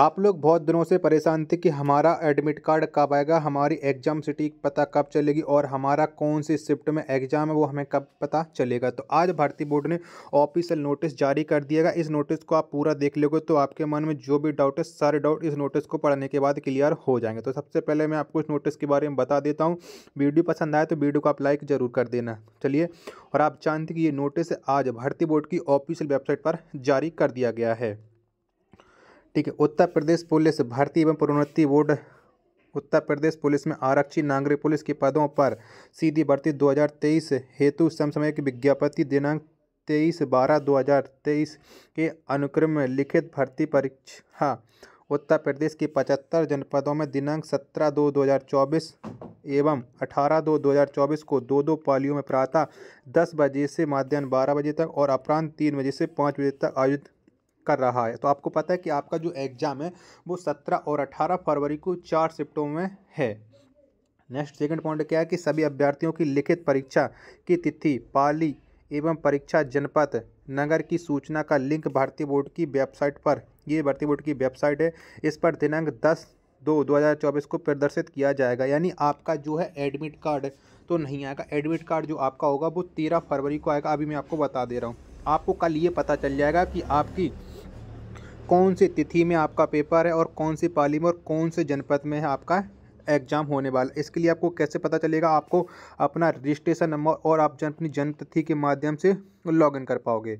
आप लोग बहुत दिनों से परेशान थे कि हमारा एडमिट कार्ड कब आएगा हमारी एग्ज़ाम सिटी पता कब चलेगी और हमारा कौन सी शिफ्ट में एग्ज़ाम है वो हमें कब पता चलेगा तो आज भारतीय बोर्ड ने ऑफिशियल नोटिस जारी कर दिएगा इस नोटिस को आप पूरा देख लोगे तो आपके मन में जो भी डाउट है सारे डाउट इस नोटिस को पढ़ने के बाद क्लियर हो जाएंगे तो सबसे पहले मैं आपको इस नोटिस के बारे में बता देता हूँ वीडियो पसंद आए तो वीडियो को आप लाइक ज़रूर कर देना चलिए और आप जानते कि ये नोटिस आज भारतीय बोर्ड की ऑफिशियल वेबसाइट पर जारी कर दिया गया है ठीक है उत्तर प्रदेश पुलिस भर्ती एवं प्रोन्नति बोर्ड उत्तर प्रदेश पुलिस में आरक्षी नागरिक पुलिस के पदों पर सीधी भर्ती 2023 हेतु की विज्ञापति दिनांक तेईस बारह दो हज़ार तेईस के अनुक्रम में लिखित भर्ती परीक्षा उत्तर प्रदेश के पचहत्तर जनपदों में दिनांक सत्रह दो दो हज़ार चौबीस एवं अठारह दो दो हज़ार चौबीस को दो दो पालियों में प्रातः दस बजे से मध्यान्ह बारह बजे तक और अपराह्न तीन बजे से पाँच बजे तक आयोजित कर रहा है तो आपको पता है कि आपका जो एग्ज़ाम है वो सत्रह और अठारह फरवरी को चार शिफ्टों में है नेक्स्ट सेकंड पॉइंट क्या है कि सभी अभ्यर्थियों की लिखित परीक्षा की तिथि पाली एवं परीक्षा जनपद नगर की सूचना का लिंक भारतीय बोर्ड की वेबसाइट पर ये भारतीय बोर्ड की वेबसाइट है इस पर दिनांक दस दो दो हज़ार चौबीस को प्रदर्शित किया जाएगा यानी आपका जो है एडमिट कार्ड तो नहीं आएगा एडमिट कार्ड जो आपका होगा वो तेरह फरवरी को आएगा अभी मैं आपको बता दे रहा हूँ आपको कल ये पता चल जाएगा कि आपकी कौन सी तिथि में आपका पेपर है और कौन सी पाली में और कौन से जनपद में है आपका एग्ज़ाम होने वाला इसके लिए आपको कैसे पता चलेगा आपको अपना रजिस्ट्रेशन नंबर और आप जन अपनी जन्म तिथि के माध्यम से लॉगिन कर पाओगे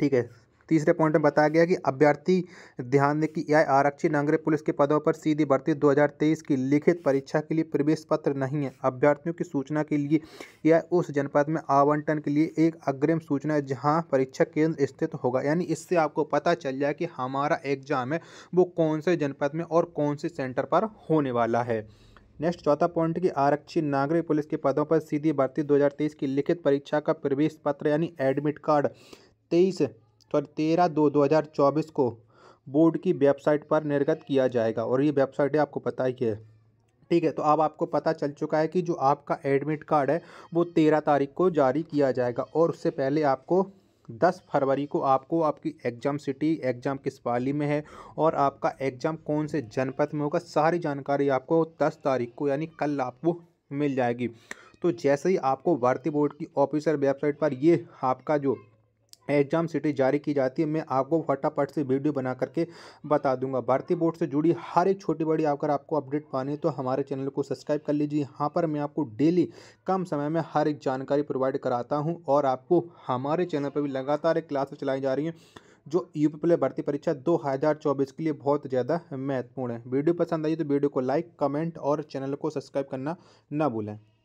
ठीक है तीसरे पॉइंट में बताया गया कि अभ्यर्थी ध्यान दें कि यह आरक्षी नागरिक पुलिस के पदों पर सीधी भर्ती 2023 की लिखित परीक्षा के लिए प्रवेश पत्र नहीं है अभ्यर्थियों की सूचना के लिए यह उस जनपद में आवंटन के लिए एक अग्रिम सूचना है जहाँ परीक्षा केंद्र स्थित होगा यानी इससे आपको पता चल जाए कि हमारा एग्जाम है वो कौन से जनपद में और कौन से सेंटर पर होने वाला है नेक्स्ट चौथा पॉइंट की आरक्षी नागरिक पुलिस के पदों पर सीधी भर्ती 2023 की लिखित परीक्षा का प्रवेश पत्र यानी एडमिट कार्ड तेईस सॉरी तेरह दो दो हज़ार चौबीस को बोर्ड की वेबसाइट पर निर्गत किया जाएगा और ये वेबसाइट है आपको पता ही है ठीक है तो अब आपको पता चल चुका है कि जो आपका एडमिट कार्ड है वो तेरह तारीख को जारी किया जाएगा और उससे पहले आपको दस फरवरी को आपको आपकी एग्ज़ाम सिटी एग्ज़ाम किस पाली में है और आपका एग्ज़ाम कौन से जनपद में होगा सारी जानकारी आपको दस तारीख को यानी कल आपको मिल जाएगी तो जैसे ही आपको भारतीय बोर्ड की ऑफिशियल वेबसाइट पर ये आपका जो एग्जाम सीटें जारी की जाती है मैं आपको फटाफट से वीडियो बना करके बता दूंगा भारतीय बोर्ड से जुड़ी हर एक छोटी बड़ी अगर आपको अपडेट पानी है तो हमारे चैनल को सब्सक्राइब कर लीजिए यहाँ पर मैं आपको डेली कम समय में हर एक जानकारी प्रोवाइड कराता हूँ और आपको हमारे चैनल पर भी लगातार एक क्लासेस चलाई जा रही हैं जो यूपी पी भर्ती परीक्षा 2024 के लिए बहुत ज़्यादा महत्वपूर्ण है वीडियो पसंद आई तो वीडियो को लाइक कमेंट और चैनल को सब्सक्राइब करना ना भूलें